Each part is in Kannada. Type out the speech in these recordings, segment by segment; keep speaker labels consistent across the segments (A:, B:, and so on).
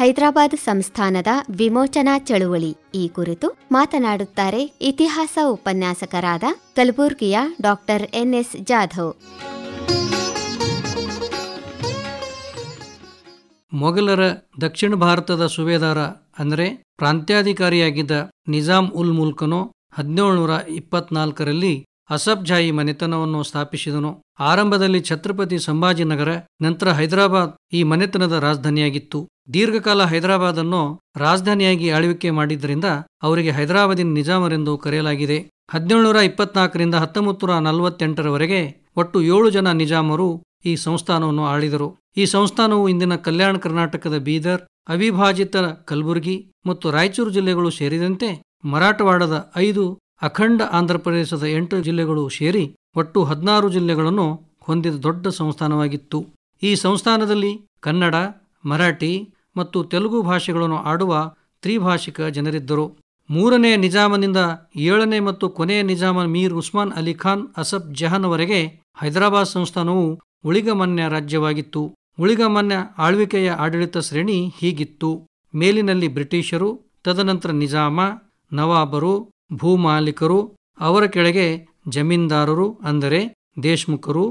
A: ಹೈದರಾಬಾದ್ ಸಂಸ್ಥಾನದ ವಿಮೋಚನಾ ಚಳುವಳಿ ಈ ಕುರಿತು ಮಾತನಾಡುತ್ತಾರೆ ಇತಿಹಾಸ ಉಪನ್ಯಾಸಕರಾದ ಕಲಬುರ್ಗಿಯ ಡಾಕ್ಟರ್ ಎನ್ಎಸ್ ಜಾಧವ್ ಮೊಘಲರ ದಕ್ಷಿಣ ಭಾರತದ ಸುವೇದಾರ ಅಂದರೆ ಪ್ರಾಂತ್ಯಾಧಿಕಾರಿಯಾಗಿದ್ದ ನಿಜಾಮ್ ಉಲ್ ಮುಲ್ಕನು ಹದಿನೇಳು ನೂರ ಇಪ್ಪತ್ನಾಲ್ಕರಲ್ಲಿ ಅಸಬ್ಜಾಯಿ ಮನೆತನವನ್ನು ಸ್ಥಾಪಿಸಿದನು ಆರಂಭದಲ್ಲಿ ಛತ್ರಪತಿ ಸಂಭಾಜಿನಗರ ನಂತರ ಹೈದರಾಬಾದ್ ಈ ಮನೆತನದ ರಾಜಧಾನಿಯಾಗಿತ್ತು ದೀರ್ಘಕಾಲ ಹೈದರಾಬಾದ್ ಅನ್ನು ರಾಜಧಾನಿಯಾಗಿ ಆಳ್ವಿಕೆ ಮಾಡಿದ್ದರಿಂದ ಅವರಿಗೆ ಹೈದರಾಬಾದಿನ ನಿಜಾಮರೆಂದು ಕರೆಯಲಾಗಿದೆ ಹದಿನೇಳುನೂರ ಇಪ್ಪತ್ನಾಲ್ಕರಿಂದ ಹತ್ತೊಂಬತ್ತೂರ ನಲವತ್ತೆಂಟರವರೆಗೆ ಒಟ್ಟು ಏಳು ಜನ ನಿಜಾಮರು ಈ ಸಂಸ್ಥಾನವನ್ನು ಆಳಿದರು ಈ ಸಂಸ್ಥಾನವು ಇಂದಿನ ಕಲ್ಯಾಣ ಕರ್ನಾಟಕದ ಬೀದರ್ ಅವಿಭಾಜಿತ ಕಲಬುರಗಿ ಮತ್ತು ರಾಯಚೂರು ಜಿಲ್ಲೆಗಳು ಸೇರಿದಂತೆ ಮರಾಠವಾಡದ ಐದು ಅಖಂಡ ಆಂಧ್ರಪ್ರದೇಶದ ಎಂಟು ಜಿಲ್ಲೆಗಳು ಸೇರಿ ಒಟ್ಟು ಹದಿನಾರು ಜಿಲ್ಲೆಗಳನ್ನು ಹೊಂದಿದ ದೊಡ್ಡ ಸಂಸ್ಥಾನವಾಗಿತ್ತು ಈ ಸಂಸ್ಥಾನದಲ್ಲಿ ಕನ್ನಡ ಮರಾಠಿ ಮತ್ತು ತೆಲುಗು ಭಾಷೆಗಳನ್ನು ಆಡುವ ತ್ರಿಭಾಷಿಕ ಜನರಿದ್ದರು ಮೂರನೇ ನಿಜಾಮನಿಂದ ಏಳನೇ ಮತ್ತು ಕೊನೆಯ ನಿಜಾಮ ಮೀರ್ ಉಸ್ಮಾನ್ ಅಲಿ ಖಾನ್ ಅಸಫ್ ಜಹಾನ್ವರೆಗೆ ಹೈದರಾಬಾದ್ ಸಂಸ್ಥಾನವು ಉಳಿಗಮಾನ್ಯ ರಾಜ್ಯವಾಗಿತ್ತು ಉಳಿಗಮಾನ್ಯ ಆಳ್ವಿಕೆಯ ಆಡಳಿತ ಶ್ರೇಣಿ ಹೀಗಿತ್ತು ಮೇಲಿನಲ್ಲಿ ಬ್ರಿಟಿಷರು ತದನಂತರ ನಿಜಾಮ ನವಾಬರು ಭೂಮಾಲೀಕರು ಅವರ ಕೆಳಗೆ ಜಮೀನ್ದಾರರು ಅಂದರೆ ದೇಶ್ಮುಖರು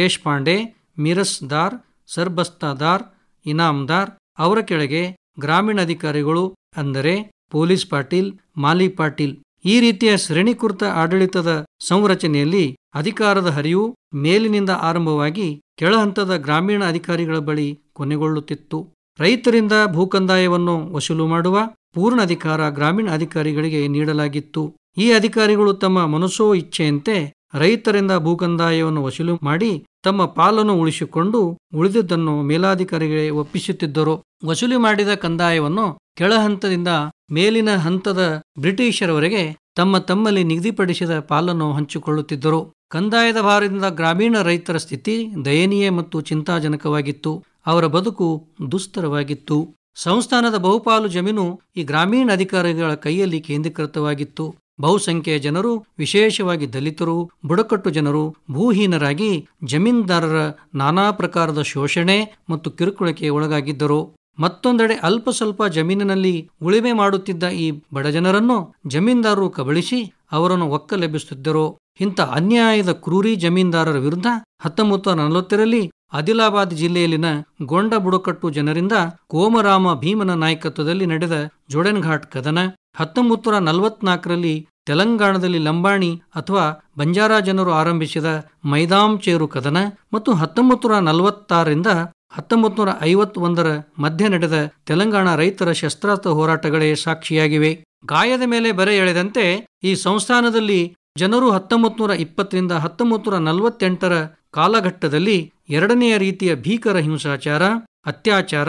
A: ದೇಶಪಾಂಡೆ ಮಿರಸ್ದಾರ್ ಸರ್ಬಸ್ತಾದಾರ್ ಇನಾಮ್ದಾರ್ ಅವರ ಕೆಳಗೆ ಗ್ರಾಮೀಣ ಅಧಿಕಾರಿಗಳು ಅಂದರೆ ಪೊಲೀಸ್ ಪಾಟೀಲ್ ಮಾಲಿ ಪಾಟೀಲ್ ಈ ರೀತಿಯ ಶ್ರೇಣೀಕೃತ ಆಡಳಿತದ ಸಂರಚನೆಯಲ್ಲಿ ಅಧಿಕಾರದ ಹರಿವು ಮೇಲಿನಿಂದ ಆರಂಭವಾಗಿ ಕೆಳಹಂತದ ಗ್ರಾಮೀಣ ಅಧಿಕಾರಿಗಳ ಬಳಿ ಕೊನೆಗೊಳ್ಳುತ್ತಿತ್ತು ರೈತರಿಂದ ಭೂಕಂದಾಯವನ್ನು ವಸೂಲು ಮಾಡುವ ಪೂರ್ಣ ಅಧಿಕಾರ ಗ್ರಾಮೀಣ ಅಧಿಕಾರಿಗಳಿಗೆ ನೀಡಲಾಗಿತ್ತು ಈ ಅಧಿಕಾರಿಗಳು ತಮ್ಮ ಮನಸ್ಸೋ ಇಚ್ಛೆಯಂತೆ ರೈತರಿಂದ ಭೂಕಂದಾಯವನ್ನು ವಸೂಲು ಮಾಡಿ ತಮ್ಮ ಪಾಲನ್ನು ಉಳಿಸಿಕೊಂಡು ಉಳಿದದ್ದನ್ನು ಮೇಲಾಧಿಕಾರಿಗಳಿಗೆ ಒಪ್ಪಿಸುತ್ತಿದ್ದರು ವಸೂಲಿ ಮಾಡಿದ ಕಂದಾಯವನ್ನು ಕೆಳಹಂತದಿಂದ ಮೇಲಿನ ಹಂತದ ಬ್ರಿಟಿಷರವರೆಗೆ ತಮ್ಮ ತಮ್ಮಲ್ಲಿ ನಿಗದಿಪಡಿಸಿದ ಪಾಲನ್ನು ಹಂಚಿಕೊಳ್ಳುತ್ತಿದ್ದರು ಕಂದಾಯದ ಭಾರದಿಂದ ಗ್ರಾಮೀಣ ರೈತರ ಸ್ಥಿತಿ ದಯನೀಯ ಮತ್ತು ಚಿಂತಾಜನಕವಾಗಿತ್ತು ಅವರ ಬದುಕು ದುಸ್ತರವಾಗಿತ್ತು ಸಂಸ್ಥಾನದ ಬಹುಪಾಲು ಜಮೀನು ಈ ಗ್ರಾಮೀಣ ಅಧಿಕಾರಿಗಳ ಕೈಯಲ್ಲಿ ಕೇಂದ್ರೀಕೃತವಾಗಿತ್ತು ಬಹುಸಂಖ್ಯೆಯ ಜನರು ವಿಶೇಷವಾಗಿ ದಲಿತರು ಬುಡಕಟ್ಟು ಜನರು ಭೂಹೀನರಾಗಿ ಜಮೀನ್ದಾರರ ನಾನಾ ಪ್ರಕಾರದ ಶೋಷಣೆ ಮತ್ತು ಕಿರುಕುಳಕ್ಕೆ ಒಳಗಾಗಿದ್ದರು ಮತ್ತೊಂದೆಡೆ ಅಲ್ಪ ಸ್ವಲ್ಪ ಜಮೀನಿನಲ್ಲಿ ಉಳಿಮೆ ಮಾಡುತ್ತಿದ್ದ ಈ ಬಡಜನರನ್ನು ಜಮೀನ್ದಾರರು ಕಬಳಿಸಿ ಅವರನ್ನು ಒಕ್ಕಲೆಬ್ಬಿಸುತ್ತಿದ್ದರು ಇಂಥ ಅನ್ಯಾಯದ ಕ್ರೂರಿ ಜಮೀನ್ದಾರರ ವಿರುದ್ಧ ಹತ್ತೊಂಬತ್ತು ನಲವತ್ತರಲ್ಲಿ ಆದಿಲಾಬಾದ್ ಜಿಲ್ಲೆಯಲ್ಲಿನ ಗೊಂಡ ಬುಡಕಟ್ಟು ಜನರಿಂದ ಕೋಮರಾಮ ಭೀಮನ ನಾಯಕತ್ವದಲ್ಲಿ ನಡೆದ ಜೋಡನ್ಘಾಟ್ ಕದನ ಹತ್ತೊಂಬತ್ತು ನಲವತ್ನಾಲ್ಕರಲ್ಲಿ ತೆಲಂಗಾಣದಲ್ಲಿ ಲಂಬಾಣಿ ಅಥವಾ ಬಂಜಾರಾ ಜನರು ಆರಂಭಿಸಿದ ಮೈದಾಮ್ ಚೇರು ಕದನ ಮತ್ತು ಹತ್ತೊಂಬತ್ತು ನೂರ ನಲವತ್ತಾರರಿಂದ ಹತ್ತೊಂಬತ್ತು ನೂರ ಐವತ್ತೊಂದರ ಮಧ್ಯೆ ನಡೆದ ತೆಲಂಗಾಣ ರೈತರ ಶಸ್ತ್ರಾಸ್ತ್ರ ಹೋರಾಟಗಳೇ ಸಾಕ್ಷಿಯಾಗಿವೆ ಗಾಯದ ಮೇಲೆ ಬರೆ ಎಳೆದಂತೆ ಈ ಸಂಸ್ಥಾನದಲ್ಲಿ ಜನರು ಹತ್ತೊಂಬತ್ತು ನೂರ ಇಪ್ಪತ್ತರಿಂದ ಹತ್ತೊಂಬತ್ತು ನೂರ ನಲವತ್ತೆಂಟರ ಕಾಲಘಟ್ಟದಲ್ಲಿ ಎರಡನೆಯ ರೀತಿಯ ಭೀಕರ ಹಿಂಸಾಚಾರ ಅತ್ಯಾಚಾರ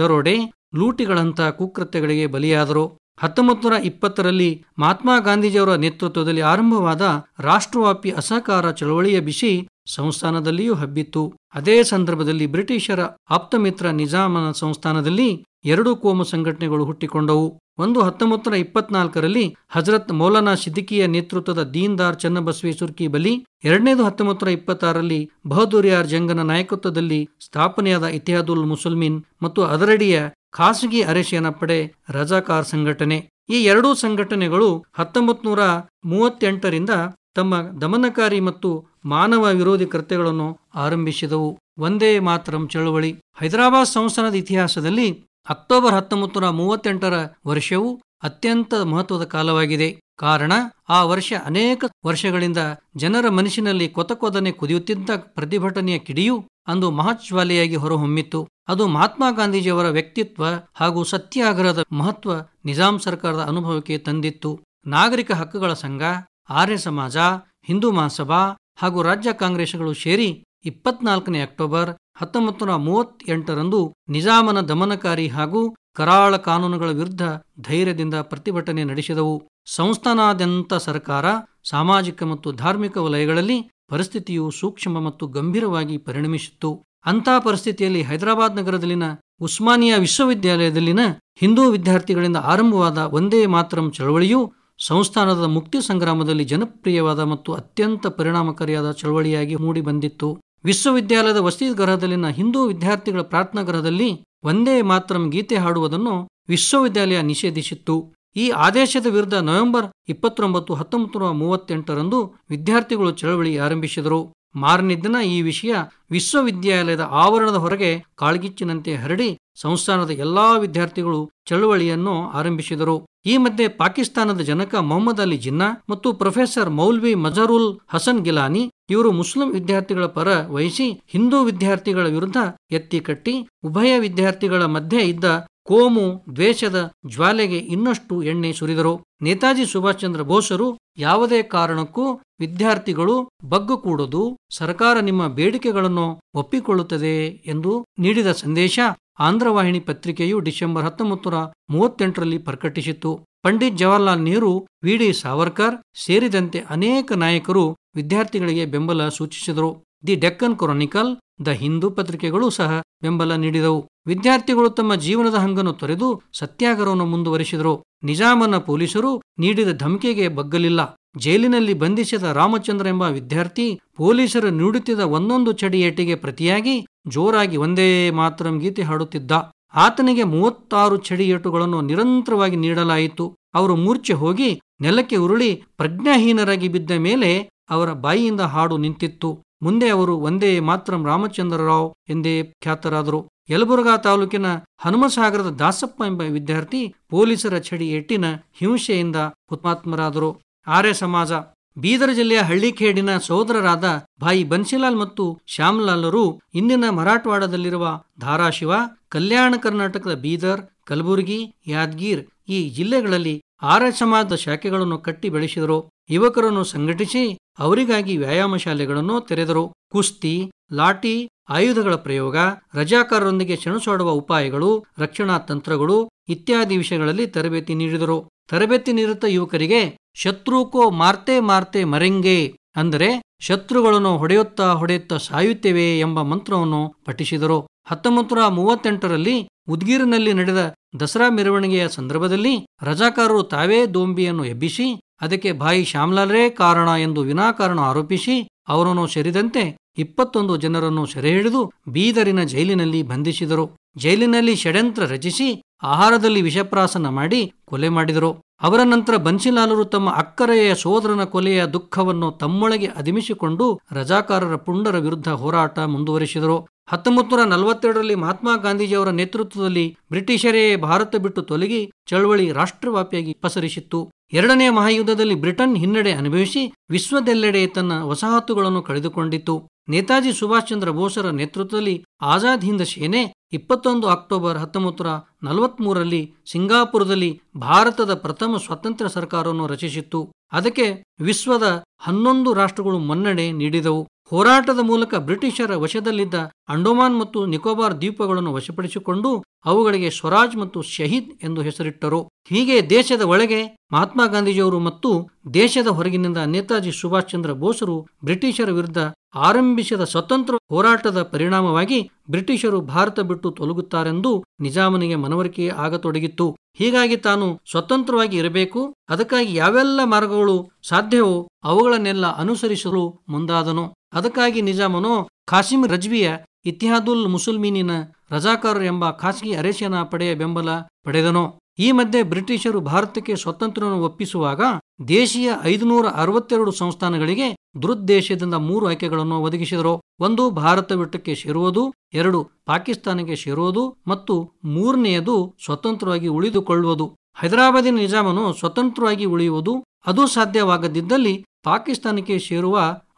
A: ದರೋಡೆ ಲೂಟಿಗಳಂತಹ ಕುಕೃತ್ಯಗಳಿಗೆ ಬಲಿಯಾದರು ಹತ್ತೊಂಬತ್ತು ನೂರ ಇಪ್ಪತ್ತರಲ್ಲಿ ಮಹಾತ್ಮ ಗಾಂಧೀಜಿಯವರ ನೇತೃತ್ವದಲ್ಲಿ ಆರಂಭವಾದ ರಾಷ್ಟ್ರವ್ಯಾಪಿ ಅಸಹಕಾರ ಚಳವಳಿಯ ಬಿಸಿ ಸಂಸ್ಥಾನದಲ್ಲಿಯೂ ಹಬ್ಬಿತ್ತು ಅದೇ ಸಂದರ್ಭದಲ್ಲಿ ಬ್ರಿಟಿಷರ ಆಪ್ತಮಿತ್ರ ನಿಜಾಮನ ಸಂಸ್ಥಾನದಲ್ಲಿ ಎರಡು ಕೋಮು ಸಂಘಟನೆಗಳು ಹುಟ್ಟಿಕೊಂಡವು ಒಂದು ಹತ್ತೊಂಬತ್ತು ನೂರ ಇಪ್ಪತ್ನಾಲ್ಕರಲ್ಲಿ ಹಜರತ್ ಮೌಲಾನಾ ಸಿದ್ದಿಕಿಯ ನೇತೃತ್ವದ ದೀನ್ದಾರ್ ಚನ್ನಬಸ್ವಿ ಸುರ್ಕಿ ಬಲಿ ಎರಡನೇದು ಹತ್ತೊಂಬತ್ತು ನೂರ ಇಪ್ಪತ್ತಾರರಲ್ಲಿ ಬಹದ್ದೂರಿಯಾರ್ ಜಂಗನ ನಾಯಕತ್ವದಲ್ಲಿ ಸ್ಥಾಪನೆಯಾದ ಇತಿಹಾದುಲ್ ಮುಸಲ್ಮಿನ್ ಮತ್ತು ಅದರಡಿಯ ಖಾಸಗಿ ಅರೆಸೇನಾ ಪಡೆ ರಜಾಕಾರ್ ಸಂಘಟನೆ ಈ ಎರಡೂ ಸಂಘಟನೆಗಳು ಹತ್ತೊಂಬತ್ತು ನೂರ ಮೂವತ್ತೆಂಟರಿಂದ ತಮ್ಮ ದಮನಕಾರಿ ಮತ್ತು ಮಾನವ ವಿರೋಧಿ ಕೃತ್ಯಗಳನ್ನು ಆರಂಭಿಸಿದವು ಒಂದೇ ಮಾತರಂ ಚಳುವಳಿ ಹೈದರಾಬಾದ್ ಸಂಸ್ಥಾನದ ಇತಿಹಾಸದಲ್ಲಿ ಅಕ್ಟೋಬರ್ ಹತ್ತೊಂಬತ್ತು ನೂರ ಮೂವತ್ತೆಂಟರ ವರ್ಷವು ಅತ್ಯಂತ ಮಹತ್ವದ ಕಾಲವಾಗಿದೆ ಕಾರಣ ಆ ವರ್ಷ ಅನೇಕ ವರ್ಷಗಳಿಂದ ಜನರ ಮನಸ್ಸಿನಲ್ಲಿ ಕೊತಕೊದನೆ ಕುದಿಯುತ್ತಿದ್ದ ಪ್ರತಿಭಟನೆಯ ಕಿಡಿಯು ಅಂದು ಮಹಾಜ್ವಾಲೆಯಾಗಿ ಹೊರಹೊಮ್ಮಿತ್ತು ಅದು ಮಹಾತ್ಮ ಗಾಂಧೀಜಿಯವರ ವ್ಯಕ್ತಿತ್ವ ಹಾಗೂ ಸತ್ಯಾಗ್ರಹದ ಮಹತ್ವ ನಿಜಾಂ ಸರ್ಕಾರದ ಅನುಭವಕ್ಕೆ ತಂದಿತ್ತು ನಾಗರಿಕ ಹಕ್ಕುಗಳ ಸಂಘ ಆರ್ಯ ಸಮಾಜ ಹಿಂದೂ ಮಹಾಸಭಾ ಹಾಗೂ ರಾಜ್ಯ ಕಾಂಗ್ರೆಸ್ಗಳು ಸೇರಿ ಇಪ್ಪತ್ನಾಲ್ಕನೇ ಅಕ್ಟೋಬರ್ ಹತ್ತೊಂಬತ್ತು ನೂರ ಮೂವತ್ತೆಂಟರಂದು ನಿಜಾಮನ ದಮನಕಾರಿ ಹಾಗೂ ಕರಾಳ ಕಾನೂನುಗಳ ವಿರುದ್ಧ ಧೈರ್ಯದಿಂದ ಪ್ರತಿಭಟನೆ ನಡೆಸಿದವು ಸಂಸ್ಥಾನಾದ್ಯಂತ ಸರ್ಕಾರ ಸಾಮಾಜಿಕ ಮತ್ತು ಧಾರ್ಮಿಕ ವಲಯಗಳಲ್ಲಿ ಪರಿಸ್ಥಿತಿಯು ಸೂಕ್ಷ್ಮ ಮತ್ತು ಗಂಭೀರವಾಗಿ ಪರಿಣಮಿಸಿತ್ತು ಅಂಥ ಪರಿಸ್ಥಿತಿಯಲ್ಲಿ ಹೈದರಾಬಾದ್ ನಗರದಲ್ಲಿನ ಉಸ್ಮಾನಿಯಾ ವಿಶ್ವವಿದ್ಯಾಲಯದಲ್ಲಿನ ಹಿಂದೂ ವಿದ್ಯಾರ್ಥಿಗಳಿಂದ ಆರಂಭವಾದ ಒಂದೇ ಮಾತ್ರಂ ಚಳವಳಿಯು ಸಂಸ್ಥಾನದ ಮುಕ್ತಿ ಸಂಗ್ರಾಮದಲ್ಲಿ ಜನಪ್ರಿಯವಾದ ಮತ್ತು ಅತ್ಯಂತ ಪರಿಣಾಮಕಾರಿಯಾದ ಚಳವಳಿಯಾಗಿ ಮೂಡಿಬಂದಿತ್ತು ವಿಶ್ವವಿದ್ಯಾಲಯದ ವಸತಿ ಗೃಹದಲ್ಲಿನ ಹಿಂದೂ ವಿದ್ಯಾರ್ಥಿಗಳ ಪ್ರಾರ್ಥನಾ ಗೃಹದಲ್ಲಿ ಒಂದೇ ಮಾತ್ರಂ ಗೀತೆ ಹಾಡುವುದನ್ನು ವಿಶ್ವವಿದ್ಯಾಲಯ ನಿಷೇಧಿಸಿತ್ತು ಈ ಆದೇಶದ ವಿರುದ್ಧ ನವೆಂಬರ್ ಇಪ್ಪತ್ತೊಂಬತ್ತು ಹತ್ತೊಂಬತ್ತು ನೂರ ಮೂವತ್ತೆಂಟರಂದು ವಿದ್ಯಾರ್ಥಿಗಳು ಚಳವಳಿ ಆರಂಭಿಸಿದರು ಮಾರನೇ ದಿನ ಈ ವಿಷಯ ವಿಶ್ವವಿದ್ಯಾಲಯದ ಆವರಣದ ಹೊರಗೆ ಕಾಳ್ಗಿಚ್ಚಿನಂತೆ ಹರಡಿ ಸಂಸ್ಥಾನದ ಎಲ್ಲಾ ವಿದ್ಯಾರ್ಥಿಗಳು ಚಳವಳಿಯನ್ನು ಆರಂಭಿಸಿದರು ಈ ಮಧ್ಯೆ ಪಾಕಿಸ್ತಾನದ ಜನಕ ಮೊಹಮ್ಮದ್ ಅಲಿ ಜಿನ್ನಾ ಮತ್ತು ಪ್ರೊಫೆಸರ್ ಮೌಲ್ವಿ ಮಜರುಲ್ ಹಸನ್ ಗಿಲಾನಿ ಇವರು ಮುಸ್ಲಿಂ ವಿದ್ಯಾರ್ಥಿಗಳ ಪರ ವಹಿಸಿ ಹಿಂದೂ ವಿದ್ಯಾರ್ಥಿಗಳ ವಿರುದ್ಧ ಎತ್ತಿ ಕಟ್ಟಿ ಉಭಯ ವಿದ್ಯಾರ್ಥಿಗಳ ಮಧ್ಯೆ ಇದ್ದ ಕೋಮು ದ್ವೇಷದ ಜ್ವಾಲೆಗೆ ಇನ್ನಷ್ಟು ಎಣ್ಣೆ ಸುರಿದರು ನೇತಾಜಿ ಸುಭಾಷ್ ಚಂದ್ರ ಬೋಸರು ಯಾವುದೇ ಕಾರಣಕ್ಕೂ ವಿದ್ಯಾರ್ಥಿಗಳು ಬಗ್ಗು ಕೂಡದು ಸರ್ಕಾರ ನಿಮ್ಮ ಬೇಡಿಕೆಗಳನ್ನು ಒಪ್ಪಿಕೊಳ್ಳುತ್ತದೆ ಎಂದು ನೀಡಿದ ಸಂದೇಶ ಆಂಧ್ರವಾಹಿನಿ ಪತ್ರಿಕೆಯು ಡಿಸೆಂಬರ್ ಹತ್ತೊಂಬತ್ತು ಮೂವತ್ತೆಂಟರಲ್ಲಿ ಪ್ರಕಟಿಸಿತ್ತು ಪಂಡಿತ್ ಜವಾಹರ್ಲಾಲ್ ನೆಹರು ವಿ ಡಿ ಸಾವರ್ಕರ್ ಸೇರಿದಂತೆ ಅನೇಕ ನಾಯಕರು ವಿದ್ಯಾರ್ಥಿಗಳಿಗೆ ಬೆಂಬಲ ಸೂಚಿಸಿದರು the Deccan Chronicle the Hindu ಪತ್ರಿಕೆಗಳು ಸಹ ಬೆಂಬಲ ನೀಡಿದವು ವಿದ್ಯಾರ್ಥಿಗಳು ತಮ್ಮ ಜೀವನದ ಹಂಗನ್ನು ತೊರೆದು ಸತ್ಯಾಗ್ರಹವನ್ನು ಮುಂದುವರಿಸಿದರು ನಿಜಾಮನ ಪೊಲೀಸರು ನೀಡಿದ ಧಮಕಿಗೆ ಬಗ್ಗಲಿಲ್ಲ ಜೈಲಿನಲ್ಲಿ ಬಂಧಿಸಿದ ರಾಮಚಂದ್ರ ಎಂಬ ವಿದ್ಯಾರ್ಥಿ ಪೊಲೀಸರು ನೀಡುತ್ತಿದ್ದ ಒಂದೊಂದು ಚಡಿಯೇಟಿಗೆ ಪ್ರತಿಯಾಗಿ ಜೋರಾಗಿ ಒಂದೇ ಮಾತ್ರಂ ಗೀತೆ ಹಾಡುತ್ತಿದ್ದ ಆತನಿಗೆ ಮೂವತ್ತಾರು ಚಡಿಯೇಟುಗಳನ್ನು ನಿರಂತರವಾಗಿ ನೀಡಲಾಯಿತು ಅವರು ಮೂರ್ಛೆ ಹೋಗಿ ನೆಲಕ್ಕೆ ಉರುಳಿ ಪ್ರಜ್ಞಾಹೀನರಾಗಿ ಬಿದ್ದ ಮೇಲೆ ಅವರ ಬಾಯಿಯಿಂದ ಹಾಡು ನಿಂತಿತ್ತು ಮುಂದೆ ಅವರು ಒಂದೇ ಮಾತ್ರಂ ರಾಮಚಂದ್ರರಾವ್ ಎಂದೇ ಖ್ಯಾತರಾದರು ಯಲಬುರ್ಗಾ ತಾಲೂಕಿನ ಹನುಮಸಾಗರದ ದಾಸಪ್ಪ ಎಂಬ ವಿದ್ಯಾರ್ಥಿ ಪೊಲೀಸರ ಚಡಿ ಎಟ್ಟಿನ ಹಿಂಸೆಯಿಂದ ಹುತಾತ್ಮರಾದರು ಆರ್ಯ ಸಮಾಜ ಬೀದರ್ ಜಿಲ್ಲೆಯ ಹಳ್ಳಿಖೇಡಿನ ಸಹೋದರರಾದ ಭಾಯಿ ಬನ್ಸಿಲಾಲ್ ಮತ್ತು ಅವರು ಇಂದಿನ ಮರಾಠವಾಡದಲ್ಲಿರುವ ಧಾರಾಶಿವ ಕಲ್ಯಾಣ ಕರ್ನಾಟಕದ ಬೀದರ್ ಕಲಬುರಗಿ ಯಾದಗೀರ್ ಈ ಜಿಲ್ಲೆಗಳಲ್ಲಿ ಆರ್ಯ ಸಮಾಜದ ಶಾಖೆಗಳನ್ನು ಕಟ್ಟಿ ಬೆಳೆಸಿದರು ಯುವಕರನ್ನು ಸಂಘಟಿಸಿ ಅವರಿಗಾಗಿ ವ್ಯಾಯಾಮ ಶಾಲೆಗಳನ್ನು ತೆರೆದರು ಕುಸ್ತಿ ಲಾಠಿ ಆಯುಧಗಳ ಪ್ರಯೋಗ ರಜಾಕಾರರೊಂದಿಗೆ ಸೆಣಸಾಡುವ ಉಪಾಯಗಳು ರಕ್ಷಣಾ ತಂತ್ರಗಳು ಇತ್ಯಾದಿ ವಿಷಯಗಳಲ್ಲಿ ತರಬೇತಿ ನೀಡಿದರು ತರಬೇತಿ ನೀಡುತ್ತ ಯುವಕರಿಗೆ ಕೋ ಮಾರ್ತೆ ಮಾರ್ತೆ ಮರೆಂಗೆ ಅಂದರೆ ಶತ್ರುಗಳನ್ನು ಹೊಡೆಯುತ್ತಾ ಹೊಡೆಯುತ್ತಾ ಸಾಯುತ್ತೇವೆ ಎಂಬ ಮಂತ್ರವನ್ನು ಪಠಿಸಿದರು ಹತ್ತೊಂಬತ್ತು ಮೂವತ್ತೆಂಟರಲ್ಲಿ ಉದ್ಗೀರ್ನಲ್ಲಿ ನಡೆದ ದಸರಾ ಮೆರವಣಿಗೆಯ ಸಂದರ್ಭದಲ್ಲಿ ರಜಾಕಾರರು ತಾವೇ ದೋಂಬಿಯನ್ನು ಎಬ್ಬಿಸಿ ಅದಕ್ಕೆ ಬಾಯಿ ಶ್ಯಾಮ್ಲಾಲರೇ ಕಾರಣ ಎಂದು ವಿನಾಕಾರಣ ಆರೋಪಿಸಿ ಅವರನ್ನು ಸೇರಿದಂತೆ ಇಪ್ಪತ್ತೊಂದು ಜನರನ್ನು ಸೆರೆ ಹಿಡಿದು ಬೀದರಿನ ಜೈಲಿನಲ್ಲಿ ಬಂಧಿಸಿದರು ಜೈಲಿನಲ್ಲಿ ಷಡ್ಯಂತ್ರ ರಚಿಸಿ ಆಹಾರದಲ್ಲಿ ವಿಷಪ್ರಾಸನ ಮಾಡಿ ಕೊಲೆ ಮಾಡಿದರು ಅವರ ನಂತರ ಬನ್ಸಿಲಾಲರು ತಮ್ಮ ಅಕ್ಕರೆಯ ಸೋದರನ ಕೊಲೆಯ ದುಃಖವನ್ನು ತಮ್ಮೊಳಗೆ ಅದಿಮಿಸಿಕೊಂಡು ರಜಾಕಾರರ ಪುಂಡರ ವಿರುದ್ಧ ಹೋರಾಟ ಮುಂದುವರಿಸಿದರು ಹತ್ತೊಂಬತ್ತು ನೂರ ನಲವತ್ತೆರಡರಲ್ಲಿ ಮಹಾತ್ಮ ಗಾಂಧೀಜಿಯವರ ನೇತೃತ್ವದಲ್ಲಿ ಬ್ರಿಟಿಷರೇ ಭಾರತ ಬಿಟ್ಟು ತೊಲಗಿ ಚಳವಳಿ ರಾಷ್ಟ್ರವ್ಯಾಪಿಯಾಗಿ ಪಸರಿಸಿತ್ತು ಎರಡನೆಯ ಮಹಾಯುದ್ಧದಲ್ಲಿ ಬ್ರಿಟನ್ ಹಿನ್ನಡೆ ಅನುಭವಿಸಿ ವಿಶ್ವದೆಲ್ಲೆಡೆ ತನ್ನ ವಸಾಹತುಗಳನ್ನು ಕಳೆದುಕೊಂಡಿತು ನೇತಾಜಿ ಸುಭಾಷ್ ಚಂದ್ರ ಬೋಸರ ನೇತೃತ್ವದಲ್ಲಿ ಆಜಾದ್ ಹಿಂದ್ ಸೇನೆ ಇಪ್ಪತ್ತೊಂದು ಅಕ್ಟೋಬರ್ ಹತ್ತೊಂಬತ್ತರ ನಲವತ್ಮೂರರಲ್ಲಿ ಸಿಂಗಾಪುರದಲ್ಲಿ ಭಾರತದ ಪ್ರಥಮ ಸ್ವತಂತ್ರ ಸರ್ಕಾರವನ್ನು ರಚಿಸಿತ್ತು ಅದಕ್ಕೆ ವಿಶ್ವದ ಹನ್ನೊಂದು ರಾಷ್ಟ್ರಗಳು ಮನ್ನಣೆ ನೀಡಿದವು ಹೋರಾಟದ ಮೂಲಕ ಬ್ರಿಟಿಷರ ವಶದಲ್ಲಿದ್ದ ಅಂಡೋಮಾನ್ ಮತ್ತು ನಿಕೋಬಾರ್ ದ್ವೀಪಗಳನ್ನು ವಶಪಡಿಸಿಕೊಂಡು ಅವುಗಳಿಗೆ ಸ್ವರಾಜ್ ಮತ್ತು ಶಹೀದ್ ಎಂದು ಹೆಸರಿಟ್ಟರು ಹೀಗೆ ದೇಶದ ಒಳಗೆ ಮಹಾತ್ಮ ಗಾಂಧೀಜಿಯವರು ಮತ್ತು ದೇಶದ ಹೊರಗಿನಿಂದ ನೇತಾಜಿ ಸುಭಾಷ್ ಚಂದ್ರ ಬೋಸರು ಬ್ರಿಟಿಷರ ವಿರುದ್ಧ ಆರಂಭಿಸಿದ ಸ್ವತಂತ್ರ ಹೋರಾಟದ ಪರಿಣಾಮವಾಗಿ ಬ್ರಿಟಿಷರು ಭಾರತ ಬಿಟ್ಟು ತೊಲಗುತ್ತಾರೆಂದು ನಿಜಾಮನಿಗೆ ಮನವರಿಕೆ ಆಗತೊಡಗಿತ್ತು ಹೀಗಾಗಿ ತಾನು ಸ್ವತಂತ್ರವಾಗಿ ಇರಬೇಕು ಅದಕ್ಕಾಗಿ ಯಾವೆಲ್ಲ ಮಾರ್ಗಗಳು ಸಾಧ್ಯವೋ ಅವುಗಳನ್ನೆಲ್ಲ ಅನುಸರಿಸಲು ಮುಂದಾದನು ಅದಕ್ಕಾಗಿ ನಿಜಾಮನು ಖಾಸಿಂ ರಜ್ವಿಯ ಇತಿಹಾದುಲ್ ಮುಸುಲ್ಮೀನಿನ ರಜಾಕಾರರು ಎಂಬ ಖಾಸಗಿ ಅರೇಸಿಯನ ಪಡೆಯ ಬೆಂಬಲ ಪಡೆದನು ಈ ಮಧ್ಯೆ ಬ್ರಿಟಿಷರು ಭಾರತಕ್ಕೆ ಸ್ವತಂತ್ರವನ್ನು ಒಪ್ಪಿಸುವಾಗ ದೇಶೀಯ ಐದುನೂರ ಅರವತ್ತೆರಡು ಸಂಸ್ಥಾನಗಳಿಗೆ ದುರುದ್ದೇಶದಿಂದ ಮೂರು ಆಯ್ಕೆಗಳನ್ನು ಒದಗಿಸಿದರು ಒಂದು ಭಾರತ ಬಿಟ್ಟಕ್ಕೆ ಸೇರುವುದು ಎರಡು ಪಾಕಿಸ್ತಾನಕ್ಕೆ ಸೇರುವುದು ಮತ್ತು ಮೂರನೆಯದು ಸ್ವತಂತ್ರವಾಗಿ ಉಳಿದುಕೊಳ್ಳುವುದು ಹೈದರಾಬಾದಿನ ನಿಜಾಮನು ಸ್ವತಂತ್ರವಾಗಿ ಉಳಿಯುವುದು ಅದು ಸಾಧ್ಯವಾಗದಿದ್ದಲ್ಲಿ ಪಾಕಿಸ್ತಾನಕ್ಕೆ ಸೇರುವ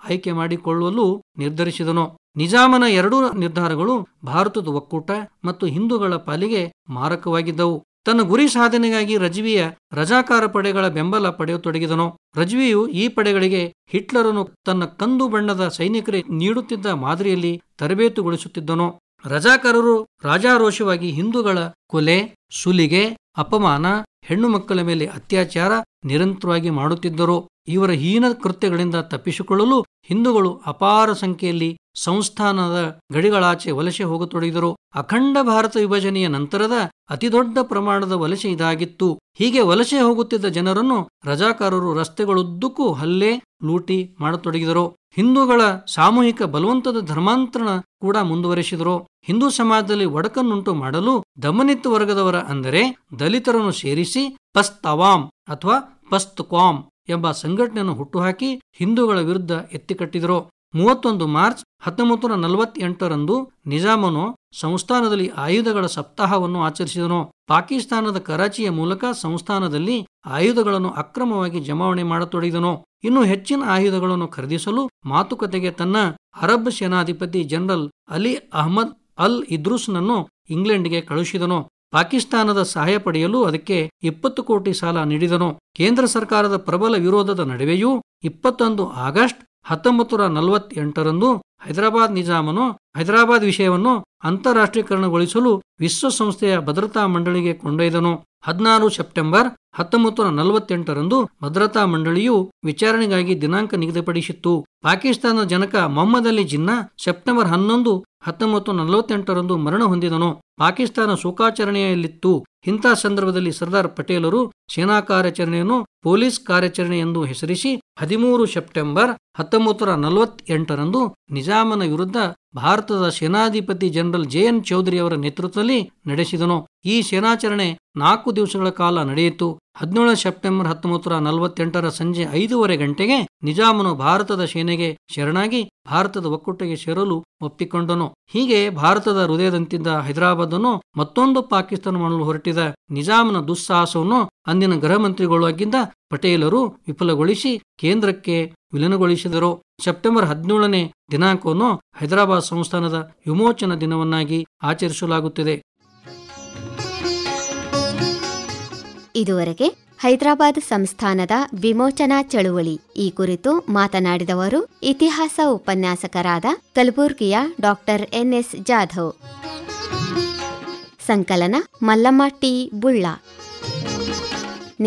A: ಆಯ್ಕೆ ಮಾಡಿಕೊಳ್ಳಲು ನಿರ್ಧರಿಸಿದನು ನಿಜಾಮನ ಎರಡೂ ನಿರ್ಧಾರಗಳು ಭಾರತದ ಒಕ್ಕೂಟ ಮತ್ತು ಹಿಂದೂಗಳ ಪಾಲಿಗೆ ಮಾರಕವಾಗಿದ್ದವು ತನ್ನ ಗುರಿ ಸಾಧನೆಗಾಗಿ ರಜ್ವಿಯ ರಜಾಕಾರ ಪಡೆಗಳ ಬೆಂಬಲ ಪಡೆಯತೊಡಗಿದನು ರಜ್ವಿಯು ಈ ಪಡೆಗಳಿಗೆ ಹಿಟ್ಲರನು ತನ್ನ ಕಂದು ಬಣ್ಣದ ಸೈನಿಕರೇ ನೀಡುತ್ತಿದ್ದ ಮಾದರಿಯಲ್ಲಿ ತರಬೇತುಗೊಳಿಸುತ್ತಿದ್ದನು ರಜಾಕಾರರು ರಾಜಾರೋಷವಾಗಿ ಹಿಂದೂಗಳ ಕೊಲೆ ಸುಲಿಗೆ ಅಪಮಾನ ಹೆಣ್ಣು ಮಕ್ಕಳ ಮೇಲೆ ಅತ್ಯಾಚಾರ ನಿರಂತರವಾಗಿ ಮಾಡುತ್ತಿದ್ದರು ಇವರ ಹೀನ ಕೃತ್ಯಗಳಿಂದ ತಪ್ಪಿಸಿಕೊಳ್ಳಲು ಹಿಂದೂಗಳು ಅಪಾರ ಸಂಖ್ಯೆಯಲ್ಲಿ ಸಂಸ್ಥಾನದ ಗಡಿಗಳಾಚೆ ವಲಸೆ ಹೋಗತೊಡಗಿದರು ಅಖಂಡ ಭಾರತ ವಿಭಜನೆಯ ನಂತರದ ಅತಿದೊಡ್ಡ ಪ್ರಮಾಣದ ವಲಸೆ ಇದಾಗಿತ್ತು ಹೀಗೆ ವಲಸೆ ಹೋಗುತ್ತಿದ್ದ ಜನರನ್ನು ರಜಾಕಾರರು ರಸ್ತೆಗಳುದ್ದಕ್ಕೂ ಹಲ್ಲೆ ಲೂಟಿ ಮಾಡತೊಡಗಿದರು ಹಿಂದೂಗಳ ಸಾಮೂಹಿಕ ಬಲವಂತದ ಧರ್ಮಾಂತರಣ ಕೂಡ ಮುಂದುವರೆಸಿದರು ಹಿಂದೂ ಸಮಾಜದಲ್ಲಿ ಒಡಕನ್ನುಂಟು ಮಾಡಲು ದಮನಿತ್ ವರ್ಗದವರ ಅಂದರೆ ದಲಿತರನ್ನು ಸೇರಿಸಿ ಪಸ್ತವಾಂ ಅಥವಾ ಪಸ್ತ್ ಕ್ವಾಮ್ ಎಂಬ ಸಂಘಟನೆಯನ್ನು ಹುಟ್ಟುಹಾಕಿ ಹಿಂದೂಗಳ ವಿರುದ್ಧ ಎತ್ತಿಕಟ್ಟಿದರು ಮೂವತ್ತೊಂದು ಮಾರ್ಚ್ ಹತ್ತೊಂಬತ್ತು ನೂರ ನಲವತ್ತೆಂಟರಂದು ನಿಜಾಮನು ಸಂಸ್ಥಾನದಲ್ಲಿ ಆಯುಧಗಳ ಸಪ್ತಾಹವನ್ನು ಆಚರಿಸಿದನು ಪಾಕಿಸ್ತಾನದ ಕರಾಚಿಯ ಮೂಲಕ ಸಂಸ್ಥಾನದಲ್ಲಿ ಆಯುಧಗಳನ್ನು ಅಕ್ರಮವಾಗಿ ಜಮಾವಣೆ ಮಾಡತೊಡಗಿದನು ಇನ್ನು ಹೆಚ್ಚಿನ ಆಯುಧಗಳನ್ನು ಖರೀದಿಸಲು ಮಾತುಕತೆಗೆ ತನ್ನ ಅರಬ್ ಸೇನಾಧಿಪತಿ ಜನರಲ್ ಅಲಿ ಅಹ್ಮದ್ ಅಲ್ ಇದ್ರೂಸ್ನನ್ನು ಇಂಗ್ಲೆಂಡ್ಗೆ ಕಳುಹಿಸಿದನು ಪಾಕಿಸ್ತಾನದ ಸಹಾಯ ಪಡೆಯಲು ಅದಕ್ಕೆ ಇಪ್ಪತ್ತು ಕೋಟಿ ಸಾಲ ನೀಡಿದನು ಕೇಂದ್ರ ಸರ್ಕಾರದ ಪ್ರಬಲ ವಿರೋಧದ ನಡುವೆಯೂ ಇಪ್ಪತ್ತೊಂದು ಆಗಸ್ಟ್ ಹತ್ತೊಂಬತ್ತು ನೂರ ನಲವತ್ತೆಂಟರಂದು ಹೈದರಾಬಾದ್ ನಿಜಾಮನು ಹೈದರಾಬಾದ್ ವಿಷಯವನ್ನು ಅಂತಾರಾಷ್ಟ್ರೀಕರಣಗೊಳಿಸಲು ವಿಶ್ವಸಂಸ್ಥೆಯ ಭದ್ರತಾ ಮಂಡಳಿಗೆ ಕೊಂಡೊಯ್ದನು ಹದಿನಾರು ಸೆಪ್ಟೆಂಬರ್ ಹತ್ತೊಂಬತ್ತು ನೂರ ನಲವತ್ತೆಂಟರಂದು ಭದ್ರತಾ ಮಂಡಳಿಯು ವಿಚಾರಣೆಗಾಗಿ ದಿನಾಂಕ ನಿಗದಿಪಡಿಸಿತ್ತು ಪಾಕಿಸ್ತಾನದ ಜನಕ ಮೊಹಮ್ಮದ್ ಅಲಿ ಜಿನ್ನಾ ಸೆಪ್ಟೆಂಬರ್ ಹನ್ನೊಂದು ಹತ್ತೊಂಬತ್ತು ನಲವತ್ತೆಂಟರಂದು ಮರಣ ಹೊಂದಿದನು ಪಾಕಿಸ್ತಾನ ಶೋಕಾಚರಣೆಯಲ್ಲಿತ್ತು ಇಂಥ ಸಂದರ್ಭದಲ್ಲಿ ಸರ್ದಾರ್ ಪಟೇಲರು ಸೇನಾ ಕಾರ್ಯಾಚರಣೆಯನ್ನು ಪೊಲೀಸ್ ಕಾರ್ಯಾಚರಣೆ ಎಂದು ಹೆಸರಿಸಿ ಹದಿಮೂರು ಸೆಪ್ಟೆಂಬರ್ ಹತ್ತೊಂಬತ್ತು ನೂರ ನಲವತ್ತೆಂಟರಂದು ನಿಜಾಮನ ವಿರುದ್ಧ ಭಾರತದ ಸೇನಾಧಿಪತಿ ಜನರಲ್ ಜೆ ಎನ್ ಚೌಧರಿ ಅವರ ನೇತೃತ್ವದಲ್ಲಿ ನಡೆಸಿದನು ಈ ಸೇನಾಚರಣೆ ನಾಲ್ಕು ದಿವಸಗಳ ಕಾಲ ನಡೆಯಿತು ಹದಿನೇಳು ಸೆಪ್ಟೆಂಬರ್ ಹತ್ತೊಂಬತ್ತರ ನಲ್ವತ್ತೆಂಟರ ನಲವತ್ತೆಂಟರ ಸಂಜೆ ಐದೂವರೆ ಗಂಟೆಗೆ ನಿಜಾಮನು ಭಾರತದ ಸೇನೆಗೆ ಶರಣಾಗಿ ಭಾರತದ ಒಕ್ಕೂಟಕ್ಕೆ ಸೇರಲು ಒಪ್ಪಿಕೊಂಡನು ಹೀಗೆ ಭಾರತದ ಹೃದಯದಂತಿದ್ದ ಹೈದರಾಬಾದ್ ಅನ್ನು ಮತ್ತೊಂದು ಪಾಕಿಸ್ತಾನ ಮಾಡಲು ಹೊರಟಿದ ನಿಜಾಮನ ದುಸ್ಸಾಹಸವನ್ನು ಅಂದಿನ ಗೃಹ ಮಂತ್ರಿಗಳು ಆಗಿದ್ದ ಪಟೇಲರು ವಿಫಲಗೊಳಿಸಿ ಕೇಂದ್ರಕ್ಕೆ ವಿಲೀನಗೊಳಿಸಿದರು ಸೆಪ್ಟೆಂಬರ್ ಹದಿನೇಳನೇ ದಿನಾಂಕವನ್ನು ಹೈದರಾಬಾದ್ ಸಂಸ್ಥಾನದ ವಿಮೋಚನಾ ದಿನವನ್ನಾಗಿ ಆಚರಿಸಲಾಗುತ್ತಿದೆ ಇದುವರೆಗೆ ಹೈದರಾಬಾದ್ ಸಂಸ್ಥಾನದ ವಿಮೋಚನಾ ಚಳುವಳಿ ಈ ಕುರಿತು ಮಾತನಾಡಿದವರು ಇತಿಹಾಸ ಉಪನ್ಯಾಸಕರಾದ ಕಲಬುರ್ಗಿಯ ಡಾಕ್ಟರ್ ಎನ್ಎಸ್ ಜಾಧವ್ ಸಂಕಲನ ಮಲ್ಲಮ್ಮ ಟಿ ಬುಳ್ಳ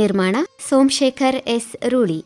A: ನಿರ್ಮಾಣ ಸೋಮಶೇಖರ್ ಎಸ್ ರೂಳಿ